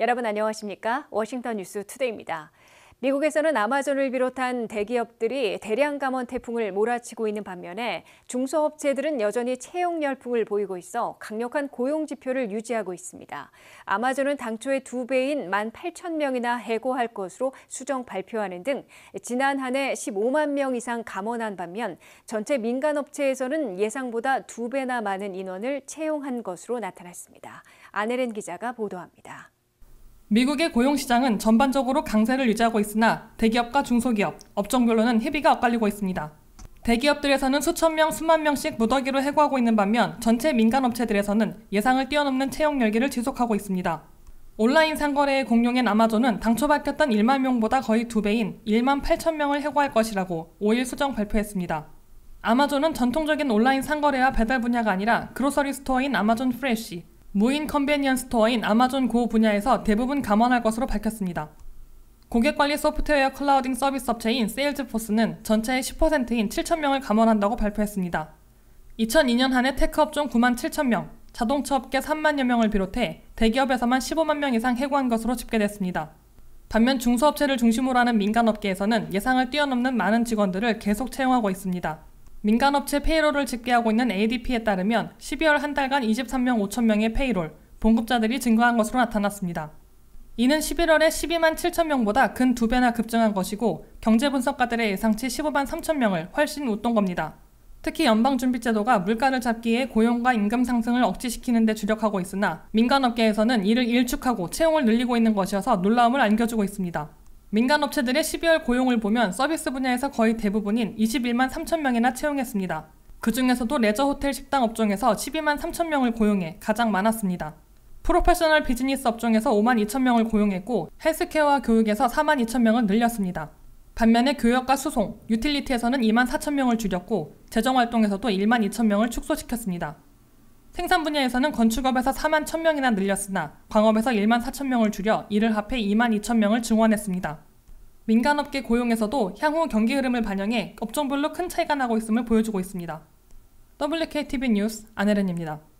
여러분 안녕하십니까? 워싱턴 뉴스 투데이입니다. 미국에서는 아마존을 비롯한 대기업들이 대량 감원 태풍을 몰아치고 있는 반면에 중소업체들은 여전히 채용 열풍을 보이고 있어 강력한 고용 지표를 유지하고 있습니다. 아마존은 당초에 두 배인 1만 8천 명이나 해고할 것으로 수정 발표하는 등 지난 한 해 15만 명 이상 감원한 반면 전체 민간 업체에서는 예상보다 두 배나 많은 인원을 채용한 것으로 나타났습니다. 아네렌 기자가 보도합니다. 미국의 고용시장은 전반적으로 강세를 유지하고 있으나 대기업과 중소기업, 업종별로는 희비가 엇갈리고 있습니다. 대기업들에서는 수천 명, 수만 명씩 무더기로 해고하고 있는 반면 전체 민간업체들에서는 예상을 뛰어넘는 채용 열기를 지속하고 있습니다. 온라인 상거래의 공룡인 아마존은 당초 밝혔던 1만 명보다 거의 두배인 1만 8천 명을 해고할 것이라고 5일 수정 발표했습니다. 아마존은 전통적인 온라인 상거래와 배달 분야가 아니라 그로서리 스토어인 아마존 프레쉬, 무인 컨베니언 스토어인 아마존 고 분야에서 대부분 감원할 것으로 밝혔습니다. 고객관리 소프트웨어 클라우딩 서비스 업체인 세일즈포스는 전체의 10%인 7,000명을 감원한다고 발표했습니다. 2002년 한 해 테크업종 9만 7,000명, 자동차 업계 3만여 명을 비롯해 대기업에서만 15만 명 이상 해고한 것으로 집계됐습니다. 반면 중소업체를 중심으로 하는 민간업계에서는 예상을 뛰어넘는 많은 직원들을 계속 채용하고 있습니다. 민간업체 페이롤을 집계하고 있는 ADP에 따르면 12월 한 달간 2 3명 5천 명의 페이롤, 봉급자들이 증가한 것으로 나타났습니다. 이는 11월에 12만 7천 명보다 근 두배나 급증한 것이고 경제분석가들의 예상치 15만 3천 명을 훨씬 웃돈 겁니다. 특히 연방준비제도가 물가를 잡기에 고용과 임금 상승을 억지시키는 데 주력하고 있으나 민간업계에서는 이를 일축하고 채용을 늘리고 있는 것이어서 놀라움을 안겨주고 있습니다. 민간업체들의 12월 고용을 보면 서비스 분야에서 거의 대부분인 21만 3천 명이나 채용했습니다. 그 중에서도 레저 호텔 식당 업종에서 12만 3천 명을 고용해 가장 많았습니다. 프로페셔널 비즈니스 업종에서 5만 2천 명을 고용했고 헬스케어와 교육에서 4만 2천 명을 늘렸습니다. 반면에 교역과 수송, 유틸리티에서는 2만 4천 명을 줄였고 재정활동에서도 1만 2천 명을 축소시켰습니다. 생산 분야에서는 건축업에서 4만 1천명이나 늘렸으나 광업에서 1만 4천명을 줄여 이를 합해 2만 2천명을 증원했습니다. 민간업계 고용에서도 향후 경기 흐름을 반영해 업종별로 큰 차이가 나고 있음을 보여주고 있습니다. WKTV 뉴스 안혜른입니다.